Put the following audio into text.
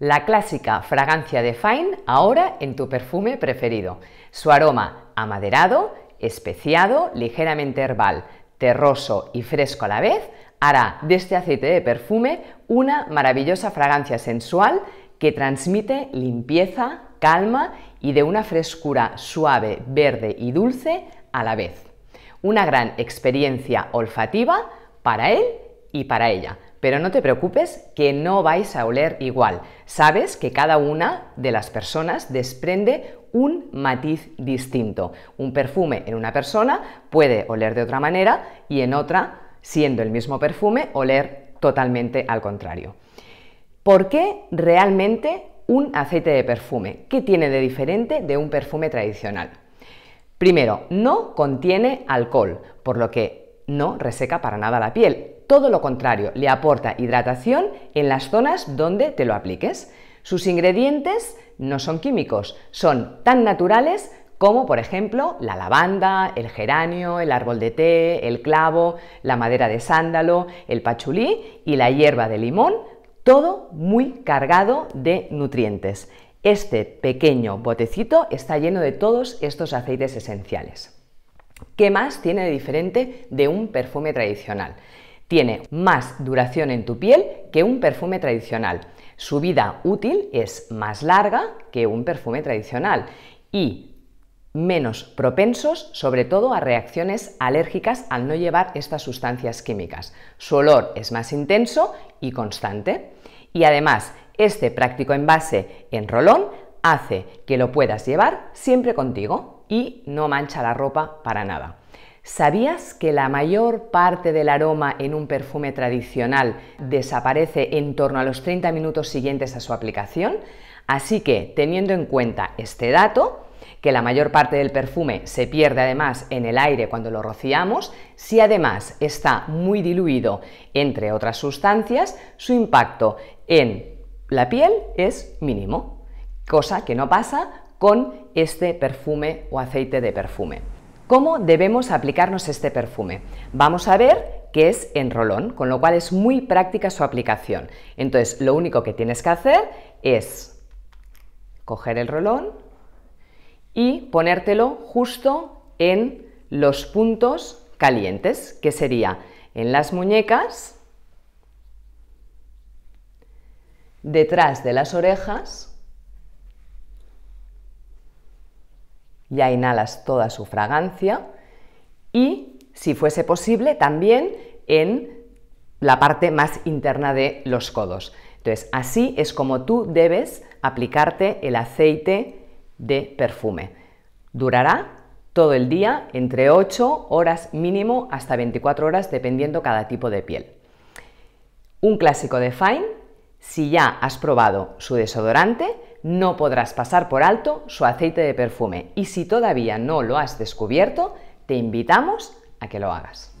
La clásica fragancia de Fine ahora en tu perfume preferido. Su aroma amaderado, especiado, ligeramente herbal, terroso y fresco a la vez, hará de este aceite de perfume una maravillosa fragancia sensual que transmite limpieza, calma y de una frescura suave, verde y dulce a la vez. Una gran experiencia olfativa para él y para ella. Pero no te preocupes que no vais a oler igual. Sabes que cada una de las personas desprende un matiz distinto. Un perfume en una persona puede oler de otra manera y en otra, siendo el mismo perfume, oler totalmente al contrario. ¿Por qué realmente un aceite de perfume? ¿Qué tiene de diferente de un perfume tradicional? Primero, no contiene alcohol, por lo que no reseca para nada la piel. Todo lo contrario, le aporta hidratación en las zonas donde te lo apliques. Sus ingredientes no son químicos, son tan naturales como por ejemplo la lavanda, el geranio, el árbol de té, el clavo, la madera de sándalo, el pachulí y la hierba de limón, todo muy cargado de nutrientes. Este pequeño botecito está lleno de todos estos aceites esenciales. ¿Qué más tiene de diferente de un perfume tradicional? Tiene más duración en tu piel que un perfume tradicional. Su vida útil es más larga que un perfume tradicional y menos propensos, sobre todo a reacciones alérgicas al no llevar estas sustancias químicas. Su olor es más intenso y constante. Y además, este práctico envase en rolón hace que lo puedas llevar siempre contigo y no mancha la ropa para nada. ¿Sabías que la mayor parte del aroma en un perfume tradicional desaparece en torno a los 30 minutos siguientes a su aplicación? Así que, teniendo en cuenta este dato, que la mayor parte del perfume se pierde además en el aire cuando lo rociamos, si además está muy diluido entre otras sustancias, su impacto en la piel es mínimo, cosa que no pasa con este perfume o aceite de perfume. ¿Cómo debemos aplicarnos este perfume? Vamos a ver que es en rolón, con lo cual es muy práctica su aplicación. Entonces, lo único que tienes que hacer es coger el rolón y ponértelo justo en los puntos calientes, que sería en las muñecas, detrás de las orejas, Ya inhalas toda su fragancia y, si fuese posible, también en la parte más interna de los codos. Entonces, así es como tú debes aplicarte el aceite de perfume. Durará todo el día, entre 8 horas mínimo hasta 24 horas, dependiendo cada tipo de piel. Un clásico de Fine si ya has probado su desodorante, no podrás pasar por alto su aceite de perfume y si todavía no lo has descubierto, te invitamos a que lo hagas.